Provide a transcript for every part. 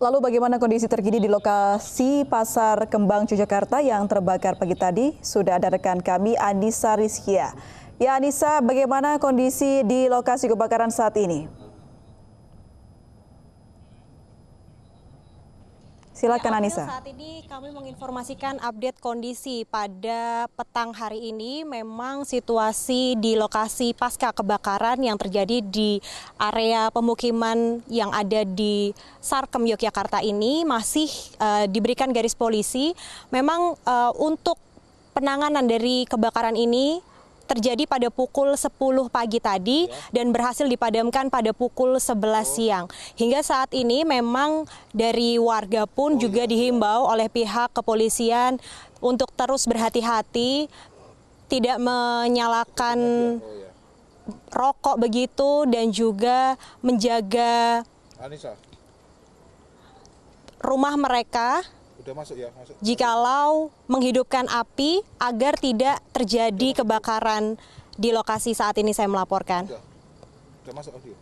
Lalu bagaimana kondisi terkini di lokasi Pasar Kembang Yogyakarta yang terbakar pagi tadi? Sudah ada rekan kami Anissa Rizkia. Ya Anissa, bagaimana kondisi di lokasi kebakaran saat ini? Silakan ya, Anissa. Saat ini kami menginformasikan update kondisi pada petang hari ini memang situasi di lokasi pasca kebakaran yang terjadi di area pemukiman yang ada di Sarkem Yogyakarta ini masih uh, diberikan garis polisi. Memang uh, untuk penanganan dari kebakaran ini terjadi pada pukul 10 pagi tadi iya. dan berhasil dipadamkan pada pukul 11 siang. Hingga saat ini memang dari warga pun oh, iya, juga iya. dihimbau oleh pihak kepolisian untuk terus berhati-hati tidak menyalakan oh, rokok begitu dan juga menjaga rumah mereka Udah masuk ya, masuk. Jikalau menghidupkan api agar tidak terjadi Udah kebakaran di lokasi saat ini saya melaporkan. Udah, Udah masuk audio.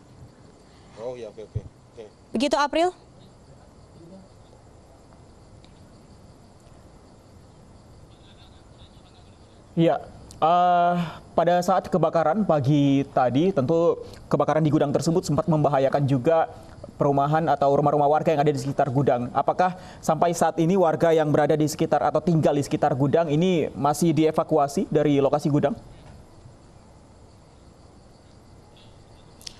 Oh ya, oke, oke. oke. Begitu April? Iya, Uh, pada saat kebakaran pagi tadi, tentu kebakaran di gudang tersebut sempat membahayakan juga perumahan atau rumah-rumah warga yang ada di sekitar gudang. Apakah sampai saat ini warga yang berada di sekitar atau tinggal di sekitar gudang ini masih dievakuasi dari lokasi gudang?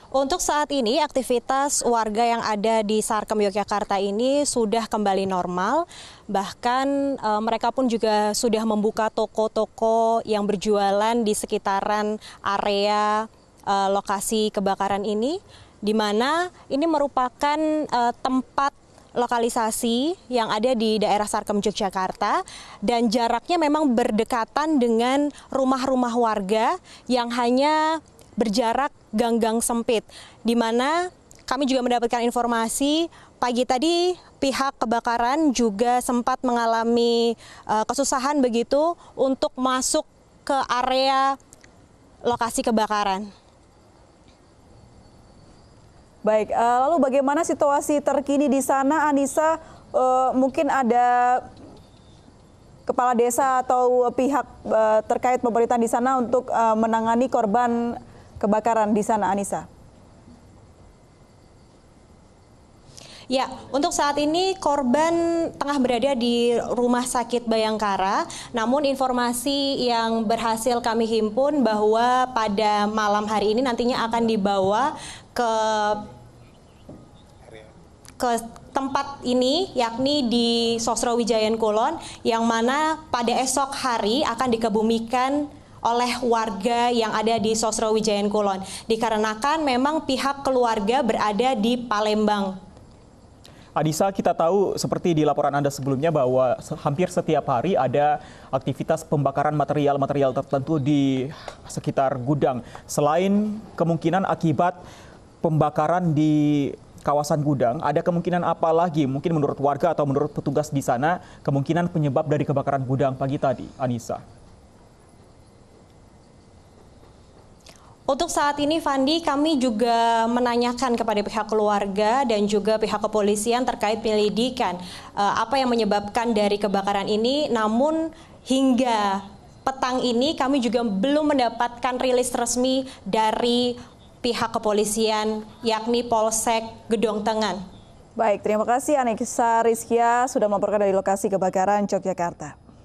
Untuk saat ini aktivitas warga yang ada di Sarkem Yogyakarta ini sudah kembali normal. Bahkan e, mereka pun juga sudah membuka toko-toko yang berjualan di sekitaran area e, lokasi kebakaran ini di mana ini merupakan e, tempat lokalisasi yang ada di daerah Sarkem Yogyakarta dan jaraknya memang berdekatan dengan rumah-rumah warga yang hanya berjarak ganggang sempit, di mana kami juga mendapatkan informasi pagi tadi pihak kebakaran juga sempat mengalami uh, kesusahan begitu untuk masuk ke area lokasi kebakaran. Baik, uh, lalu bagaimana situasi terkini di sana, Anissa? Uh, mungkin ada kepala desa atau pihak uh, terkait pemerintah di sana untuk uh, menangani korban kebakaran di sana, Anissa? Ya, untuk saat ini korban tengah berada di Rumah Sakit Bayangkara. Namun informasi yang berhasil kami himpun bahwa pada malam hari ini nantinya akan dibawa ke ke tempat ini yakni di Sosro Wijayan Kulon yang mana pada esok hari akan dikebumikan oleh warga yang ada di Sosro Wijayan Kulon dikarenakan memang pihak keluarga berada di Palembang. Adisa, kita tahu seperti di laporan Anda sebelumnya bahwa hampir setiap hari ada aktivitas pembakaran material-material tertentu di sekitar gudang. Selain kemungkinan akibat pembakaran di kawasan gudang, ada kemungkinan apa lagi? Mungkin menurut warga atau menurut petugas di sana, kemungkinan penyebab dari kebakaran gudang pagi tadi, Anissa? Untuk saat ini Fandi kami juga menanyakan kepada pihak keluarga dan juga pihak kepolisian terkait penyelidikan uh, apa yang menyebabkan dari kebakaran ini namun hingga petang ini kami juga belum mendapatkan rilis resmi dari pihak kepolisian yakni Polsek Gedong Tengan. Baik, terima kasih Anissa Rizkia sudah melaporkan dari lokasi kebakaran Yogyakarta.